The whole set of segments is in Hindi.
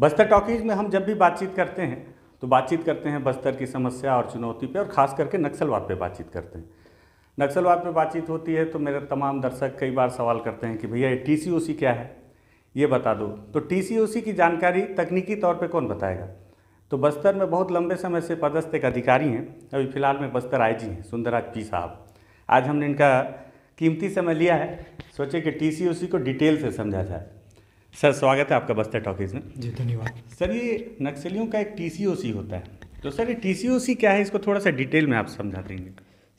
बस्तर टॉकीज में हम जब भी बातचीत करते हैं तो बातचीत करते हैं बस्तर की समस्या और चुनौती पे और ख़ास करके नक्सलवाद पे बातचीत करते हैं नक्सलवाद पे बातचीत होती है तो मेरे तमाम दर्शक कई बार सवाल करते हैं कि भैया ये टी क्या है ये बता दो तो टी की जानकारी तकनीकी तौर पर कौन बताएगा तो बस्तर में बहुत लंबे समय से पदस्थ एक अधिकारी हैं अभी फ़िलहाल में बस्तर आई जी हैं सुंदरराज पी साहब आज हमने इनका कीमती समय लिया है सोचे कि टी को डिटेल से समझा जाए सर स्वागत है आपका बस्तर टॉकीज़ में जी धन्यवाद सर ये नक्सलियों का एक टीसीओसी होता है तो सर ये टीसीओसी क्या है इसको थोड़ा सा डिटेल में आप समझा देंगे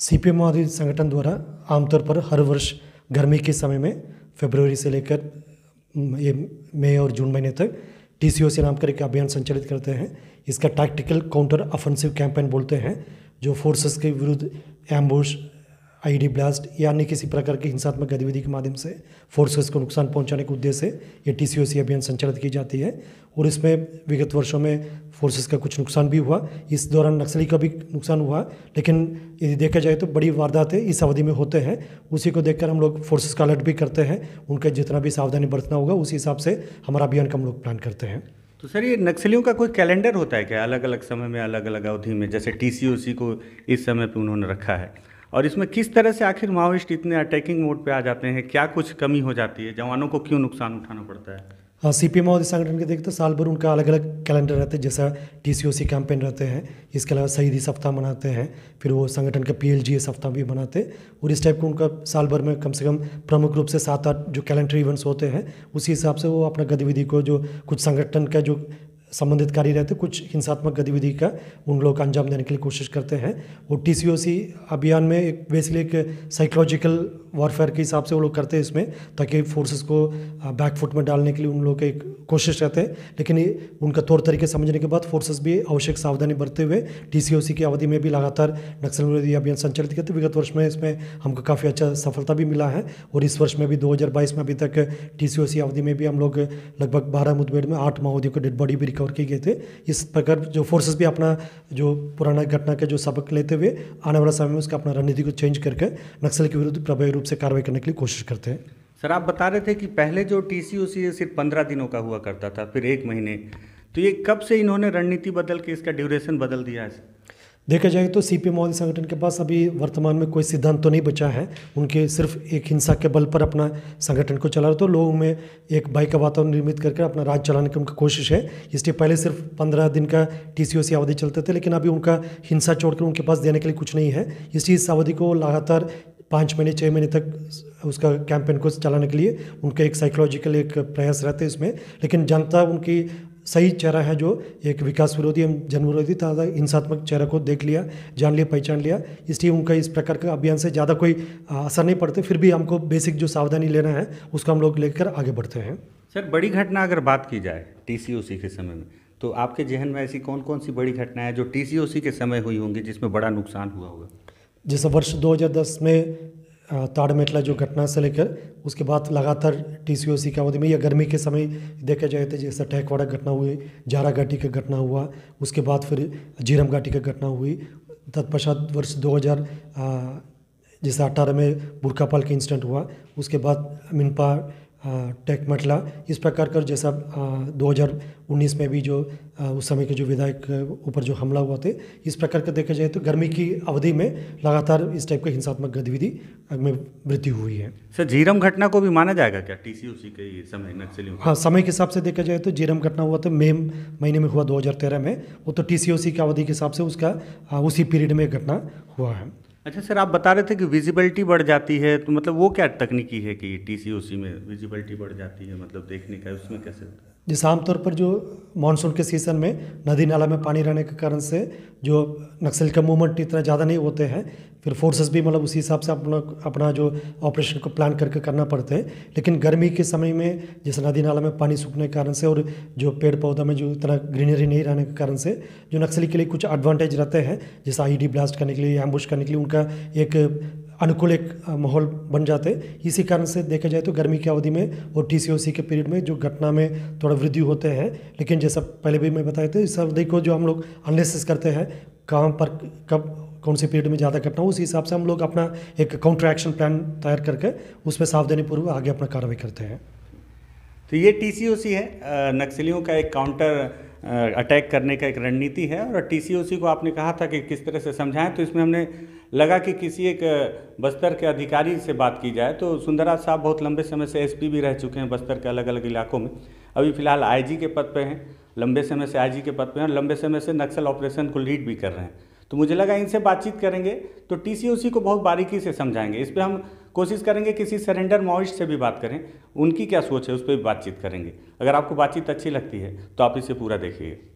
सी पी एम संगठन द्वारा आमतौर पर हर वर्ष गर्मी के समय में फरवरी से लेकर ये मई और जून महीने तक टी सी ओ सी नाम कर एक अभियान संचालित करते हैं इसका टैक्टिकल काउंटर ऑफेंसिव कैंपेन बोलते हैं जो फोर्सेस के विरुद्ध एम्बुश आईडी ब्लास्ट या अन्य किसी प्रकार की हिंसात्मक गतिविधि के माध्यम से फोर्सेस को नुकसान पहुंचाने के उद्देश्य से ये टी अभियान संचालित की जाती है और इसमें विगत वर्षों में फोर्सेस का कुछ नुकसान भी हुआ इस दौरान नक्सली का भी नुकसान हुआ लेकिन यदि देखा जाए तो बड़ी वारदातें इस अवधि में होते हैं उसी को देखकर हम लोग फोर्सेस का अलर्ट भी करते हैं उनका जितना भी सावधानी बरतना होगा उसी हिसाब से हमारा अभियान का हम लोग प्लान करते हैं तो सर ये नक्सलियों का कोई कैलेंडर होता है क्या अलग अलग समय में अलग अलग अवधि में जैसे टी को इस समय पर उन्होंने रखा है और इसमें किस तरह से आखिर माओइस्ट इतने अटैकिंग मोड पे आ जाते हैं क्या कुछ कमी हो जाती है जवानों को क्यों नुकसान उठाना पड़ता है हाँ सी पी माओवादी संगठन के देखते तो साल भर उनका अलग अलग कैलेंडर रहते हैं जैसा टी सी ओ सी कैंपेन रहते हैं इसके अलावा शहीदी सप्ताह मनाते हैं फिर वो संगठन का पी एल जी सप्ताह भी मनाते हैं और इस टाइप का उनका साल भर में कम से कम प्रमुख रूप से सात आठ जो कैलेंडर इवेंट्स होते हैं उसी हिसाब से वो अपना गतिविधि को जो कुछ संगठन का जो संबंधित कार्य रहते कुछ हिंसात्मक गतिविधि का उन लोगों को अंजाम देने के लिए कोशिश करते हैं और टी अभियान में एक बेसिकली एक साइकोलॉजिकल वॉरफेयर के हिसाब से वो लोग करते हैं इसमें ताकि फोर्सेस को बैकफुट में डालने के लिए उन लोगों के एक कोशिश रहते हैं लेकिन उनका तौर तरीके समझने के बाद फोर्सेस भी आवश्यक सावधानी बरते हुए टी की अवधि में भी लगातार नक्सल विरोधी अभियान संचालित करते तो विगत वर्ष में इसमें हमको काफ़ी अच्छा सफलता भी मिला है और इस वर्ष में भी दो में अभी तक टी अवधि में भी हम लोग लगभग बारह मुठभेड़ में आठ माओवादियों को डेड बॉडी भी रिकवर दौर किए गए थे इस प्रकार जो फोर्सेस भी अपना जो पुराना घटना के जो सबक लेते हुए आने वाला समय में उसका अपना रणनीति को चेंज करके नक्सल के विरुद्ध प्रभावी रूप से कार्रवाई करने के लिए कोशिश करते हैं सर आप बता रहे थे कि पहले जो टी सी सिर्फ पंद्रह दिनों का हुआ करता था फिर एक महीने तो ये कब से इन्होंने रणनीति बदल के इसका ड्यूरेशन बदल दिया है देखा जाए तो सी पी संगठन के पास अभी वर्तमान में कोई सिद्धांत तो नहीं बचा है उनके सिर्फ एक हिंसा के बल पर अपना संगठन को चला रहे तो लोगों में एक बाइक का वातावरण निर्मित करके अपना राज चलाने की उनकी कोशिश है इसलिए पहले सिर्फ पंद्रह दिन का टी सी अवधि चलते थे लेकिन अभी उनका हिंसा छोड़कर उनके पास देने के लिए कुछ नहीं है इसलिए इस अवधि को लगातार पाँच महीने छः महीने तक उसका कैंपेन को चलाने के लिए उनका एक साइकोलॉजिकल एक प्रयास रहते हैं इसमें लेकिन जनता उनकी सही चेहरा है जो एक विकास विरोधी एवं जन्म विरोधी तथा हिंसात्मक चेहरा को देख लिया जान लिया पहचान लिया इसलिए उनका इस प्रकार का अभियान से ज़्यादा कोई असर नहीं पड़ते फिर भी हमको बेसिक जो सावधानी लेना है उसको हम लोग लेकर आगे बढ़ते हैं सर बड़ी घटना अगर बात की जाए टी के समय में तो आपके जहन में ऐसी कौन कौन सी बड़ी घटनाएं जो टी के समय हुई होंगी जिसमें बड़ा नुकसान हुआ होगा जैसे वर्ष 2010 में ताड़मेटला जो घटना से लेकर उसके बाद लगातार टी सी ओ सी की अवधि में या गर्मी के समय देखा जाए तो जैसे टैकवाड़ा घटना हुई जारा घाटी का घटना हुआ उसके बाद फिर झीरम घाटी का घटना हुई तत्पश्चात वर्ष 2000 जैसे अठारह में बुरकापाल का इंसिडेंट हुआ उसके बाद मिनपा टेक मटला इस प्रकार का जैसा दो हज़ार उन्नीस में भी जो उस समय के जो विधायक ऊपर जो हमला हुआ थे इस प्रकार का देखा जाए तो गर्मी की अवधि में लगातार इस टाइप के हिंसात्मक गतिविधि में वृद्धि हुई है सर जीरम घटना को भी माना जाएगा क्या टी सी के समय नक्सली हाँ समय के हिसाब से देखा जाए तो जीरम घटना हुआ तो मे महीने में हुआ दो में वो तो टी की अवधि के हिसाब से उसका उसी पीरियड में घटना हुआ है अच्छा सर आप बता रहे थे कि विजिबिलिटी बढ़ जाती है तो मतलब वो क्या तकनीकी है कि टी सी ओ सी में विजिबिलिटी बढ़ जाती है मतलब देखने का उसमें कैसे होता है जैसे आमतौर पर जो मानसून के सीज़न में नदी नाला में पानी रहने के कारण से जो नक्सल का मूवमेंट इतना ज़्यादा नहीं होते हैं फिर फोर्सेस भी मतलब उसी हिसाब से अपना अपना जो ऑपरेशन को प्लान करके करना पड़ते हैं लेकिन गर्मी के समय में जैसे नदी नाला में पानी सूखने के कारण से और जो पेड़ पौधा में जो इतना ग्रीनरी नहीं रहने के कारण से जो नक्सली के लिए कुछ एडवांटेज रहते हैं जैसे आई ब्लास्ट करने के लिए एम्बुश करने के लिए उनका एक अनुकूल एक माहौल बन जाते इसी कारण से देखा जाए तो गर्मी की अवधि में और टी के पीरियड में जो घटना में थोड़ा वृद्धि होते हैं लेकिन जैसा पहले भी मैं बताया था इस अवधि को जो हम लोग अनलिसिस करते हैं कहाँ पर कब कौन से पीरियड में ज़्यादा घटना हो उस हिसाब से हम लोग अपना एक काउंटर एक्शन प्लान तैयार करके उसमें सावधानीपूर्वक आगे अपना कार्रवाई करते हैं तो ये टी है नक्सलियों का एक काउंटर अटैक करने का एक रणनीति है और टी को आपने कहा था कि किस तरह से समझाएं तो इसमें हमने लगा कि किसी एक बस्तर के अधिकारी से बात की जाए तो सुंदरा साहब बहुत लंबे समय से एसपी भी रह चुके हैं बस्तर के अलग अलग इलाकों में अभी फ़िलहाल आईजी के पद पर हैं लंबे समय से आईजी के पद पर हैं और लंबे समय से नक्सल ऑपरेशन को लीड भी कर रहे हैं तो मुझे लगा इनसे बातचीत करेंगे तो टी को बहुत बारीकी से समझाएंगे इस पर हम कोशिश करेंगे किसी सरेंडर मॉइस्ट से भी बात करें उनकी क्या सोच है उस पर भी बातचीत करेंगे अगर आपको बातचीत अच्छी लगती है तो आप इसे पूरा देखिए